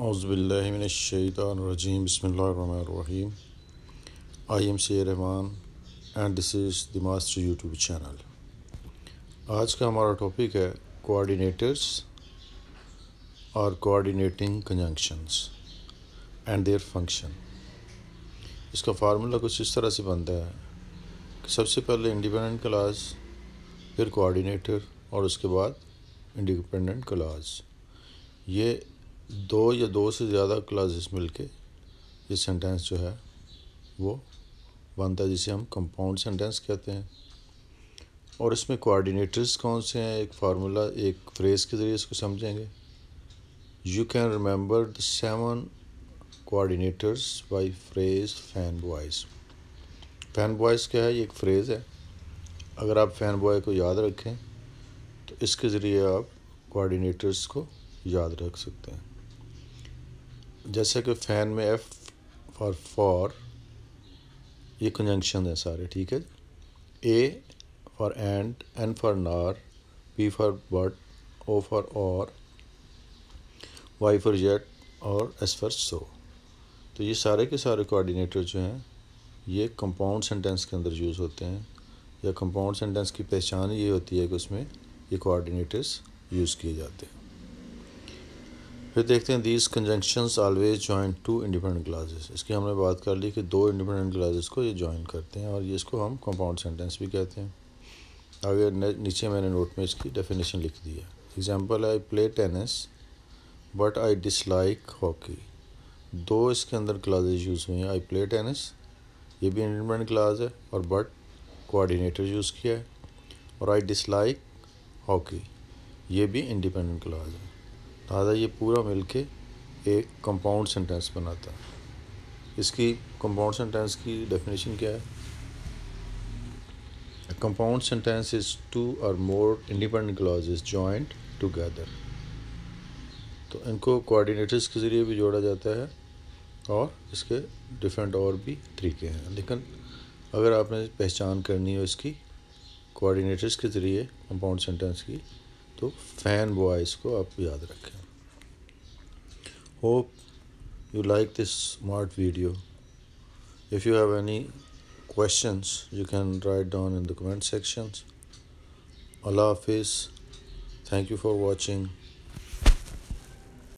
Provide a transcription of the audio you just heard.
अज़बिल्लिमिनशैतानरजीम बसमीम I am C Rahman and this is the master YouTube channel आज का हमारा टॉपिक है कोऑर्डिनेटर्स और coordinating conjunctions and their function इसका फार्मूला कुछ इस तरह से बनता है कि सबसे पहले इंडिपेंडेंट क्लास फिर कोऑर्डिनेटर और उसके बाद इंडिपेंडेंट क्लास ये दो या दो से ज़्यादा मिल के ये सेंटेंस जो है वो बनता है जिसे हम कंपाउंड सेंटेंस कहते हैं और इसमें कोऑर्डिनेटर्स कौन से हैं एक फार्मूला एक फ्रेज़ के ज़रिए इसको समझेंगे you can remember the seven coordinators by phrase fan boys fan boys क्या है ये एक फ्रेज़ है अगर आप फ़ैन बॉय को याद रखें तो इसके ज़रिए आप कोऑर्डिनेटर्स को याद रख सकते हैं जैसे कि फ़ैन में एफ़ फॉर फॉर ये कंजंक्शन है सारे ठीक है A for and N for nor P for but O for or Y for yet और एस फॉर सो तो ये सारे के सारे कोऑर्डिनेटर जो हैं ये कंपाउंड सेंटेंस के अंदर यूज़ होते हैं या कंपाउंड सेंटेंस की पहचान ये होती है कि उसमें ये कोऑर्डिनेटर्स यूज़ किए जाते हैं फिर देखते हैं these conjunctions always join two independent clauses इसकी हमने बात कर ली कि दो इंडिपेंडेंट क्लाजेस को ये जॉइन करते हैं और ये इसको हम कंपाउंड सेंटेंस भी कहते हैं आगे नीचे मैंने नोट में इसकी डेफिनेशन लिख दी है example I play tennis but I dislike hockey दो इसके अंदर क्लासेज यूज़ हुई हैं आई प्ले टेनिस ये भी इंडिपेंडेंट क्लास है और बट कोआर्डीनेटर यूज़ किया है और आई डिसलाइक हॉकी ये भी इंडिपेंडेंट क्लास है लिहाजा ये पूरा मिलके एक कंपाउंड सेंटेंस बनाता है इसकी कंपाउंड सेंटेंस की डेफिनेशन क्या है compound sentence is two or more independent clauses joint together तो इनको कोऑर्डिनेटर्स के ज़रिए भी जोड़ा जाता है और इसके डिफरेंट और भी तरीके हैं लेकिन अगर आपने पहचान करनी हो इसकी कोऑर्डिनेटर्स के ज़रिए कंपाउंड सेंटेंस की तो फैन बॉयज़ को आप याद रखें hope you like this smart video if you have any questions you can write down in the comment sections allah hafiz thank you for watching